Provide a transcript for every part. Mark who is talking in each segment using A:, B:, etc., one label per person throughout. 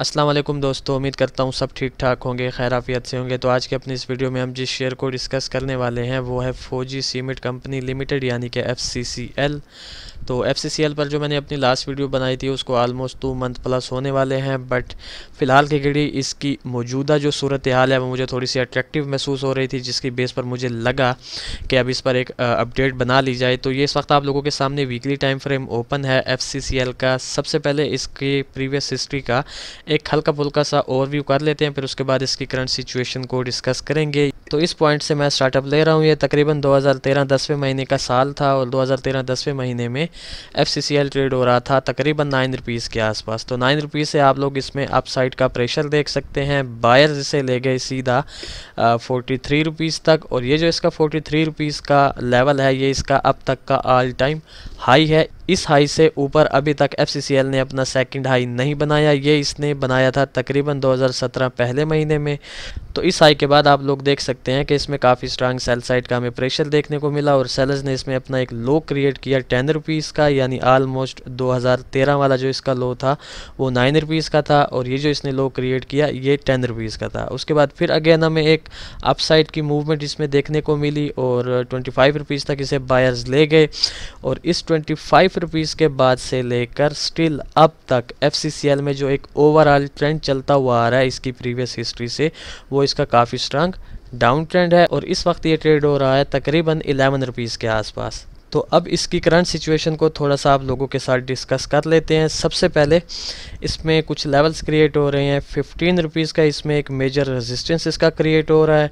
A: अस्सलाम वालेकुम दोस्तों उम्मीद करता हूँ सब ठीक ठाक होंगे खैराफियत से होंगे तो आज के अपने इस वीडियो में हम जिस शेयर को डिस्कस करने वाले हैं वो है फ़ौजी सीमेंट कंपनी लिमिटेड यानी कि एफ सी सी एल तो एफ पर जो मैंने अपनी लास्ट वीडियो बनाई थी उसको आलमोस्ट टू मंथ प्लस होने वाले हैं बट फ़िलहाल की घड़ी इसकी मौजूदा जो सूरत हाल है वो मुझे थोड़ी सी अट्रैक्टिव महसूस हो रही थी जिसकी बेस पर मुझे लगा कि अब इस पर एक अपडेट बना ली जाए तो ये इस वक्त आप लोगों के सामने वीकली टाइम फ्रेम ओपन है एफ का सबसे पहले इसकी प्रीवियस हिस्ट्री का एक हल्का फुल्का सा ओवरव्यू कर लेते हैं फिर उसके बाद इसकी करंट सिचुएशन को डिस्कस करेंगे तो इस पॉइंट से मैं स्टार्टअप ले रहा हूँ ये तकरीबन 2013 दसवें महीने का साल था और 2013 दसवें महीने में एफ ट्रेड हो रहा था तकरीबन नाइन रुपीज़ के आसपास तो नाइन रुपीज़ से आप लोग इसमें अपसाइड का प्रेशर देख सकते हैं बायर्स इसे ले गए सीधा फोर्टी थ्री रुपीज़ तक और ये जो इसका फोर्टी थ्री रुपीज़ का लेवल है ये इसका अब तक का ऑल टाइम हाई है इस हाई से ऊपर अभी तक एफ ने अपना सेकंड हाई नहीं बनाया ये इसने बनाया था तकरीबन 2017 पहले महीने में तो इस हाई के बाद आप लोग देख सकते हैं कि इसमें काफ़ी स्ट्रांग सेल साइड का हमें प्रेशर देखने को मिला और सेलर्स ने इसमें अपना एक लो क्रिएट किया टेन रुपीज़ का यानी आलमोस्ट 2013 वाला जो इसका लो था वो नाइन रुपीज़ का था और ये जो इसने लो क्रिएट किया ये टेन रुपीज़ का था उसके बाद फिर अगेन हमें एक अपसाइड की मूवमेंट इसमें देखने को मिली और ट्वेंटी फाइव तक इसे बायर्स ले गए और इस ट्वेंटी फाइव रुपीज़ के बाद से लेकर स्टिल अब तक एफ में जो एक ओवरऑल ट्रेंड चलता हुआ आ रहा है इसकी प्रीवियस हिस्ट्री से वो इसका काफ़ी स्ट्रांग डाउन ट्रेंड है और इस वक्त ये ट्रेड हो रहा है तकरीबन एलेवन रुपीज़ के आसपास तो अब इसकी करंट सिचुएशन को थोड़ा सा आप लोगों के साथ डिस्कस कर लेते हैं सबसे पहले इसमें कुछ लेवल्स क्रिएट हो रहे हैं फिफ्टीन रुपीज़ का इसमें एक मेजर रेजिस्टेंस इसका क्रिएट हो रहा है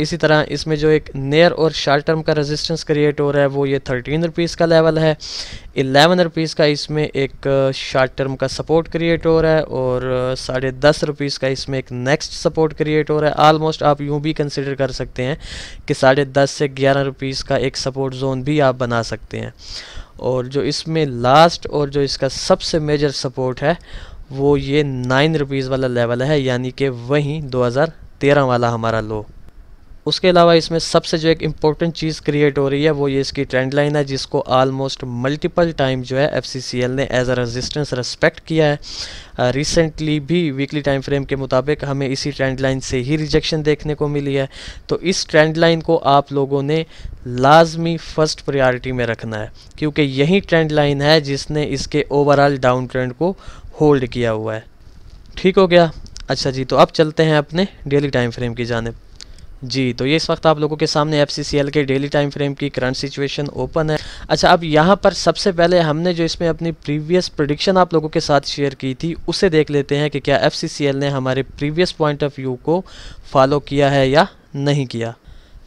A: इसी तरह इसमें जो एक नियर और शार्ट टर्म का रेजिस्टेंस क्रिएट हो रहा है वो ये थर्टीन रुपीज़ का लेवल है एलेवन रुपीज़ का इसमें एक शार्ट uh, टर्म का सपोर्ट क्रिएट हो रहा है और uh, साढ़े दस रुपीज़ का इसमें एक नेक्स्ट सपोर्ट क्रिएट हो रहा है आलमोस्ट आप यूँ भी कंसिडर कर सकते हैं कि साढ़े दस से ग्यारह रुपीज़ का एक सपोर्ट जोन भी आप बना सकते हैं और जो इसमें लास्ट और जो इसका सबसे मेजर सपोर्ट है वो ये नाइन रुपीज़ वाला लेवल है यानी कि वहीं दो हज़ार तेरह वाला हमारा लो उसके अलावा इसमें सबसे जो एक इम्पॉर्टेंट चीज़ क्रिएट हो रही है वो ये इसकी ट्रेंड लाइन है जिसको आलमोस्ट मल्टीपल टाइम जो है एफसीसीएल ने एज अ रेजिस्टेंस रेस्पेक्ट किया है रिसेंटली uh, भी वीकली टाइम फ्रेम के मुताबिक हमें इसी ट्रेंड लाइन से ही रिजेक्शन देखने को मिली है तो इस ट्रेंड लाइन को आप लोगों ने लाजमी फर्स्ट प्रायोरिटी में रखना है क्योंकि यही ट्रेंड लाइन है जिसने इसके ओवरऑल डाउन ट्रेंड को होल्ड किया हुआ है ठीक हो गया अच्छा जी तो अब चलते हैं अपने डेली टाइम फ्रेम की जानब जी तो ये इस वक्त आप लोगों के सामने एफ के डेली टाइम फ्रेम की करंट सिचुएशन ओपन है अच्छा अब यहाँ पर सबसे पहले हमने जो इसमें अपनी प्रीवियस प्रोडिक्शन आप लोगों के साथ शेयर की थी उसे देख लेते हैं कि क्या एफ ने हमारे प्रीवियस पॉइंट ऑफ व्यू को फॉलो किया है या नहीं किया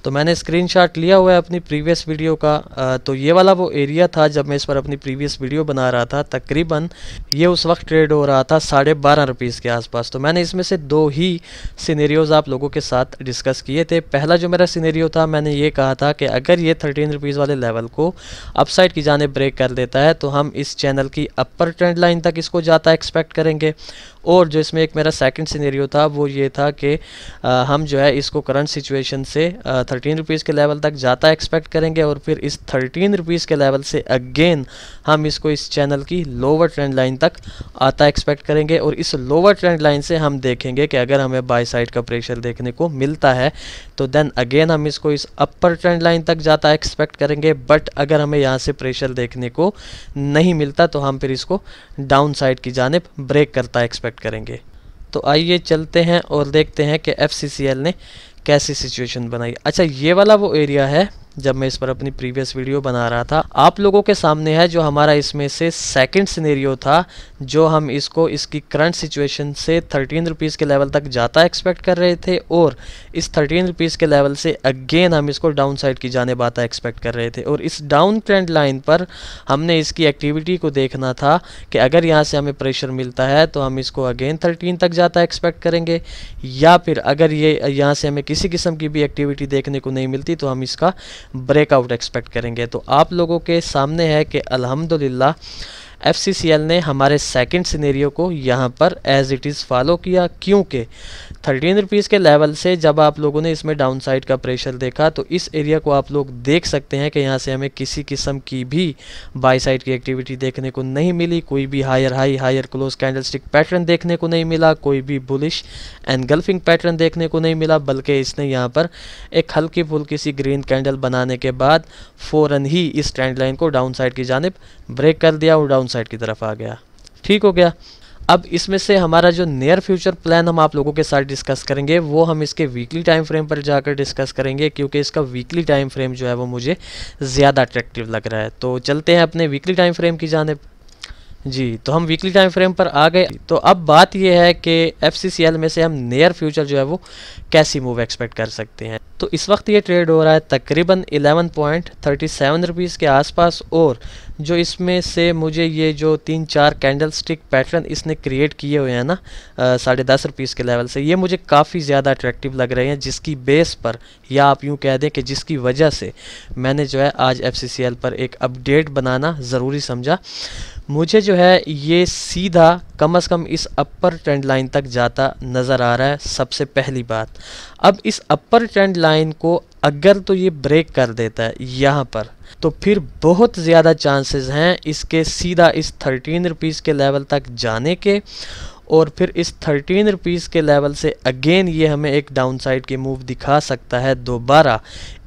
A: तो मैंने स्क्रीनशॉट लिया हुआ है अपनी प्रीवियस वीडियो का आ, तो ये वाला वो एरिया था जब मैं इस पर अपनी प्रीवियस वीडियो बना रहा था तकरीबन ये उस वक्त ट्रेड हो रहा था साढ़े बारह रुपीज़ के आसपास तो मैंने इसमें से दो ही सीनेरियोज़ आप लोगों के साथ डिस्कस किए थे पहला जो मेरा सीनेरियो था मैंने ये कहा था कि अगर ये थर्टीन रुपीज़ वाले लेवल को अपसाइड की जाने ब्रेक कर देता है तो हम इस चैनल की अपर ट्रेंड लाइन तक इसको जाता एक्सपेक्ट करेंगे और जो इसमें एक मेरा सेकेंड सीनेरियो था वो ये था कि हम जो है इसको करंट सिचुएशन से आ, थर्टीन रुपीज़ के लेवल तक जाता एक्सपेक्ट करेंगे और फिर इस थर्टीन रुपीज़ के लेवल से अगेन हम इसको इस चैनल की लोअर ट्रेंड लाइन तक आता एक्सपेक्ट करेंगे और इस लोअर ट्रेंड लाइन से हम देखेंगे कि अगर हमें बाई साइड का प्रेशर देखने को मिलता है तो देन अगेन हम इसको इस अपर ट्रेंड लाइन तक जाता एक्सपेक्ट करेंगे बट अगर हमें यहाँ से प्रेशर देखने को नहीं मिलता तो हम फिर इसको डाउन साइड की जानब ब्रेक करता एक्सपेक्ट करेंगे तो आइए चलते हैं और देखते हैं कि एफ ने कैसी सिचुएशन बनाई अच्छा ये वाला वो एरिया है जब मैं इस पर अपनी प्रीवियस वीडियो बना रहा था आप लोगों के सामने है जो हमारा इसमें से सेकंड सिनेरियो था जो हम इसको इसकी करंट सिचुएशन से थर्टीन रुपीज़ के लेवल तक जाता एक्सपेक्ट कर रहे थे और इस थर्टीन रुपीज़ के लेवल से अगेन हम इसको डाउन साइड की जाने बात एक्सपेक्ट कर रहे थे और इस डाउन ट्रेंड लाइन पर हमने इसकी एक्टिविटी को देखना था कि अगर यहाँ से हमें प्रेशर मिलता है तो हम इसको अगेन थर्टीन तक जाता एक्सपेक्ट करेंगे या फिर अगर ये यहाँ से हमें किसी किस्म की भी एक्टिविटी देखने को नहीं मिलती तो हम इसका ब्रेकआउट एक्सपेक्ट करेंगे तो आप लोगों के सामने है कि अल्हम्दुलिल्लाह एफ ने हमारे सेकंड सिनेरियो को यहाँ पर एज इट इज़ फॉलो किया क्योंकि थर्टीन रुपीज़ के लेवल से जब आप लोगों ने इसमें डाउन साइड का प्रेशर देखा तो इस एरिया को आप लोग देख सकते हैं कि यहाँ से हमें किसी किस्म की भी बाई साइड की एक्टिविटी देखने को नहीं मिली कोई भी higher high higher close candlestick pattern देखने को नहीं मिला कोई भी बुलिश एनगल्फिंग पैटर्न देखने को नहीं मिला बल्कि इसने यहाँ पर एक हल्की फुल्की सी ग्रीन कैंडल बनाने के बाद फ़ौर ही इस ट्रेंड लाइन को डाउन साइड की जानब ब्रेक कर दिया और डाउन साइड की तरफ आ गया ठीक हो गया अब इसमें से हमारा जो नियर फ्यूचर प्लान हम आप लोगों के साथ डिस्कस करेंगे वो हम इसके वीकली टाइम फ्रेम पर जाकर डिस्कस करेंगे क्योंकि इसका वीकली टाइम फ्रेम जो है वो मुझे ज़्यादा अट्रैक्टिव लग रहा है तो चलते हैं अपने वीकली टाइम फ्रेम की जानब जी तो हम वीकली टाइम फ्रेम पर आ गए तो अब बात यह है कि एफ में से हम नियर फ्यूचर जो है वो कैसी मूव एक्सपेक्ट कर सकते हैं तो इस वक्त ये ट्रेड हो रहा है तकरीबन 11.37 पॉइंट रुपीज़ के आसपास और जो इसमें से मुझे ये जो तीन चार कैंडल स्टिक पैटर्न इसने क्रिएट किए हुए हैं ना साढ़े दस रुपीज़ के लेवल से ये मुझे काफ़ी ज़्यादा अट्रैक्टिव लग रहे हैं जिसकी बेस पर या आप यूँ कह दें कि जिसकी वजह से मैंने जो है आज एफ पर एक अपडेट बनाना ज़रूरी समझा मुझे जो है ये सीधा कम अज़ कम इस अपर ट्रेंड लाइन तक जाता नज़र आ रहा है सबसे पहली बात अब इस अपर ट्रेंड लाइन को अगर तो ये ब्रेक कर देता है यहाँ पर तो फिर बहुत ज़्यादा चांसेस हैं इसके सीधा इस थर्टीन रुपीज़ के लेवल तक जाने के और फिर इस थर्टीन रुपीज़ के लेवल से अगेन ये हमें एक डाउन साइड की मूव दिखा सकता है दोबारा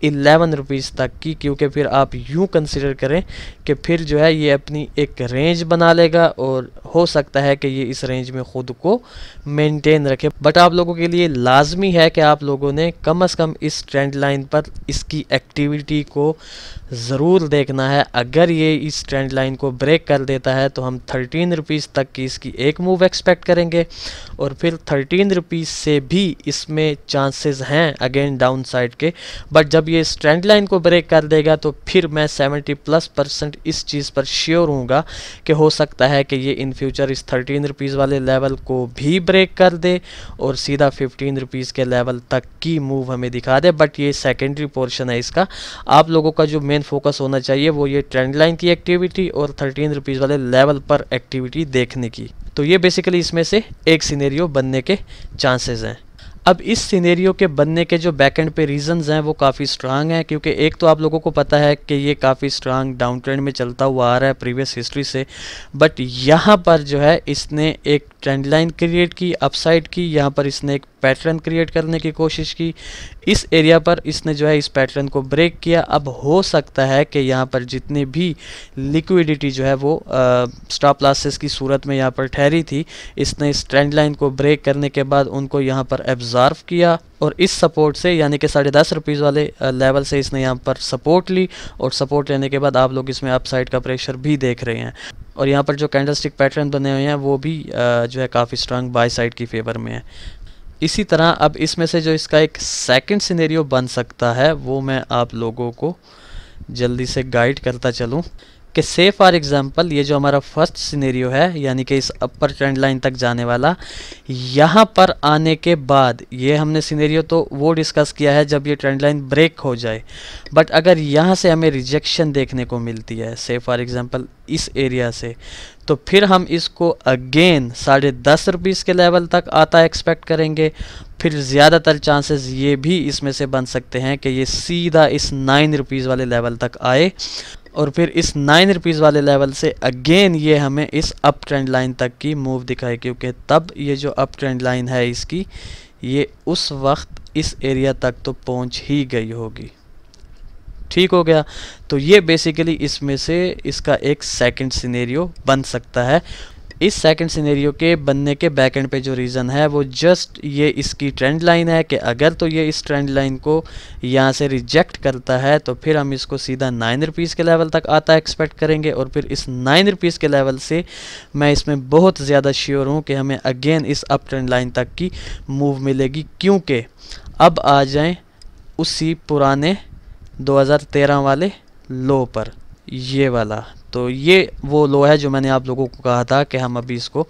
A: इलेवन रुपीज़ तक की क्योंकि फिर आप यूँ कंसिडर करें कि फिर जो है ये अपनी एक रेंज बना लेगा और हो सकता है कि ये इस रेंज में ख़ुद को मेंटेन रखे बट आप लोगों के लिए लाजमी है कि आप लोगों ने कम अज़ कम इस ट्रेंड लाइन पर इसकी एक्टिविटी को ज़रूर देखना है अगर ये इस ट्रेंड लाइन को ब्रेक कर देता है तो हम थर्टीन रुपीज़ तक की इसकी एक मूव एक्सपेक्ट करेंगे और फिर थर्टीन रुपीज़ से भी इसमें चांसेस हैं अगेन डाउन साइड के बट जब ये इस ट्रेंड लाइन को ब्रेक कर देगा तो फिर मैं सेवेंटी प्लस परसेंट इस चीज़ पर श्योर हूँ कि हो सकता है कि ये इन फ्यूचर इस थर्टीन रुपीज़ वाले लेवल को भी ब्रेक कर दे और सीधा फिफ्टीन रुपीज़ के लेवल तक की मूव हमें दिखा दे बट ये सेकेंडरी पोर्शन है इसका आप लोगों का जो मेन मेन फोकस होना चाहिए वो ये ट्रेंड लाइन की एक्टिविटी और थर्टीन रुपीज़ वाले लेवल पर एक्टिविटी देखने की तो ये बेसिकली इसमें से एक सीनेरियो बनने के चांसेस हैं अब इस सीनेरियो के बनने के जो बैक एंड पे रीजंस हैं वो काफ़ी स्ट्रांग हैं क्योंकि एक तो आप लोगों को पता है कि ये काफ़ी स्ट्रांग डाउन ट्रेंड में चलता हुआ आ रहा है प्रीवियस हिस्ट्री से बट यहाँ पर जो है इसने एक ट्रेंड लाइन क्रिएट की अपसाइड की यहाँ पर इसने एक पैटर्न क्रिएट करने की कोशिश की इस एरिया पर इसने जो है इस पैटर्न को ब्रेक किया अब हो सकता है कि यहाँ पर जितनी भी लिक्विडिटी जो है वो स्टॉप लॉसेस की सूरत में यहाँ पर ठहरी थी इसने इस ट्रेंड लाइन को ब्रेक करने के बाद उनको यहाँ पर एब्जॉर्व किया और इस सपोर्ट से यानी कि साढ़े दस रुपीज़ वाले लेवल से इसने यहाँ पर सपोर्ट ली और सपोर्ट लेने के बाद आप लोग इसमें अपसाइड का प्रेशर भी देख रहे हैं और यहाँ पर जो कैंडल स्टिक पैटर्न बने हुए हैं वो भी जो है काफ़ी स्ट्रांग बाई साइड की फेवर में है इसी तरह अब इसमें से जो इसका एक सेकंड सिनेरियो बन सकता है वो मैं आप लोगों को जल्दी से गाइड करता चलूँ कि से फॉर एग्ज़ाम्पल ये जो हमारा फर्स्ट सिनेरियो है यानी कि इस अपर ट्रेंड लाइन तक जाने वाला यहाँ पर आने के बाद ये हमने सिनेरियो तो वो डिस्कस किया है जब ये ट्रेंड लाइन ब्रेक हो जाए बट अगर यहाँ से हमें रिजेक्शन देखने को मिलती है से फॉर एग्ज़ाम्पल इस एरिया से तो फिर हम इसको अगेन साढ़े दस रुपीज़ के लेवल तक आता एक्सपेक्ट करेंगे फिर ज़्यादातर चांसेस ये भी इसमें से बन सकते हैं कि ये सीधा इस नाइन रुपीज़ वाले लेवल तक आए और फिर इस नाइन रुपीज़ वाले लेवल से अगेन ये हमें इस अप ट्रेंड लाइन तक की मूव दिखाई क्योंकि तब ये जो अप ट्रेंड लाइन है इसकी ये उस वक्त इस एरिया तक तो पहुंच ही गई होगी ठीक हो गया तो ये बेसिकली इसमें से इसका एक सेकंड सिनेरियो बन सकता है इस सेकंड सिनेरियो के बनने के बैक एंड पे जो रीज़न है वो जस्ट ये इसकी ट्रेंड लाइन है कि अगर तो ये इस ट्रेंड लाइन को यहाँ से रिजेक्ट करता है तो फिर हम इसको सीधा नाइन रुपीज़ के लेवल तक आता एक्सपेक्ट करेंगे और फिर इस नाइन रुपीज़ के लेवल से मैं इसमें बहुत ज़्यादा श्योर हूँ कि हमें अगेन इस अप ट्रेंड लाइन तक की मूव मिलेगी क्योंकि अब आ जाएँ उसी पुराने 2013 वाले लो पर ये वाला तो ये वो लो है जो मैंने आप लोगों को कहा था कि हम अभी इसको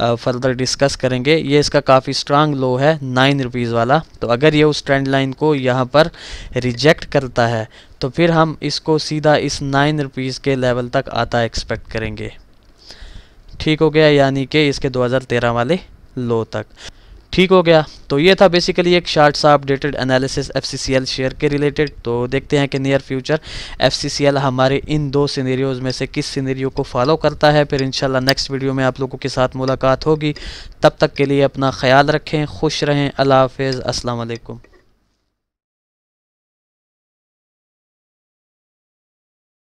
A: फर्दर डिस्कस करेंगे ये इसका काफ़ी स्ट्रांग लो है नाइन रुपीज़ वाला तो अगर ये उस ट्रेंड लाइन को यहाँ पर रिजेक्ट करता है तो फिर हम इसको सीधा इस नाइन रुपीज़ के लेवल तक आता एक्सपेक्ट करेंगे ठीक हो गया यानी कि इसके 2013 वाले लो तक ठीक हो गया तो ये था बेसिकली एक शार्ट सा अपडेटेड एनालिसिस एफ शेयर के रिलेटेड तो देखते हैं कि नियर फ्यूचर एफ हमारे इन दो सीनेरियोज में से किस सीनेरियो को फॉलो करता है फिर इंशाल्लाह नेक्स्ट वीडियो में आप लोगों के साथ मुलाकात होगी तब तक के लिए अपना ख्याल रखें खुश रहें अल्लाह हाफिज़ असलकम